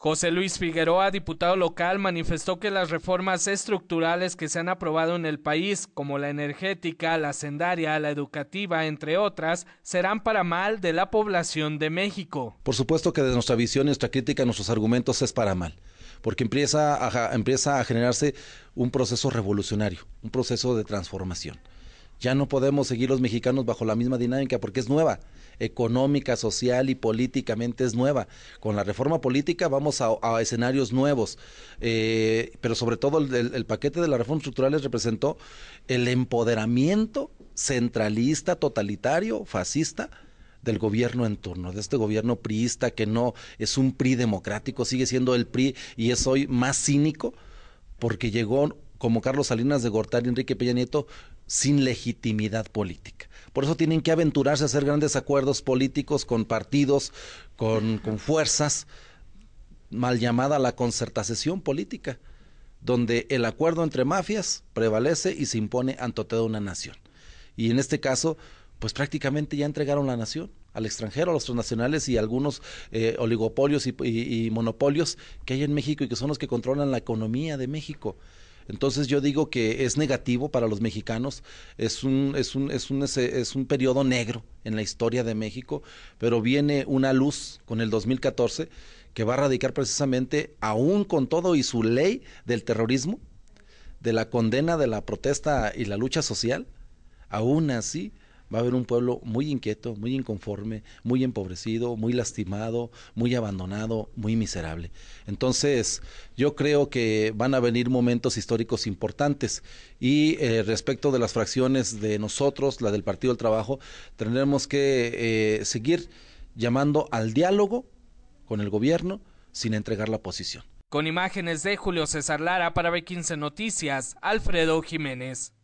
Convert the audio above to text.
José Luis Figueroa, diputado local, manifestó que las reformas estructurales que se han aprobado en el país, como la energética, la sendaria, la educativa, entre otras, serán para mal de la población de México. Por supuesto que de nuestra visión, nuestra crítica, nuestros argumentos es para mal, porque empieza a, empieza a generarse un proceso revolucionario, un proceso de transformación. Ya no podemos seguir los mexicanos bajo la misma dinámica porque es nueva, económica, social y políticamente es nueva. Con la reforma política vamos a, escenarios nuevos, eh, pero sobre todo el, paquete de las reformas estructurales representó el empoderamiento centralista, totalitario, fascista, del gobierno en turno, de este gobierno priista que no es un PRI democrático, sigue siendo el PRI y es hoy más cínico porque llegó como Carlos Salinas de Gortari, Enrique Peña Nieto, sin legitimidad política. Por eso tienen que aventurarse a hacer grandes acuerdos políticos con partidos, con, fuerzas, mal llamada la concertación política, donde el acuerdo entre mafias prevalece y se impone ante toda una nación. Y en este caso, pues prácticamente ya entregaron la nación al extranjero, a los transnacionales y algunos eh, oligopolios y, monopolios que hay en México y que son los que controlan la economía de México. Entonces yo digo que es negativo para los mexicanos, es un, es periodo negro en la historia de México, pero viene una luz con el 2014 que va a radicar precisamente, aún con todo y su ley del terrorismo, de la condena de la protesta y la lucha social, aún así va a haber un pueblo muy inquieto, muy inconforme, muy empobrecido, muy lastimado, muy abandonado, muy miserable. Entonces, yo creo que van a venir momentos históricos importantes y eh, respecto de las fracciones de nosotros, la del Partido del Trabajo, tendremos que eh, seguir llamando al diálogo con el gobierno sin entregar la posición. Con imágenes de Julio César Lara para B15 Noticias, Alfredo Jiménez.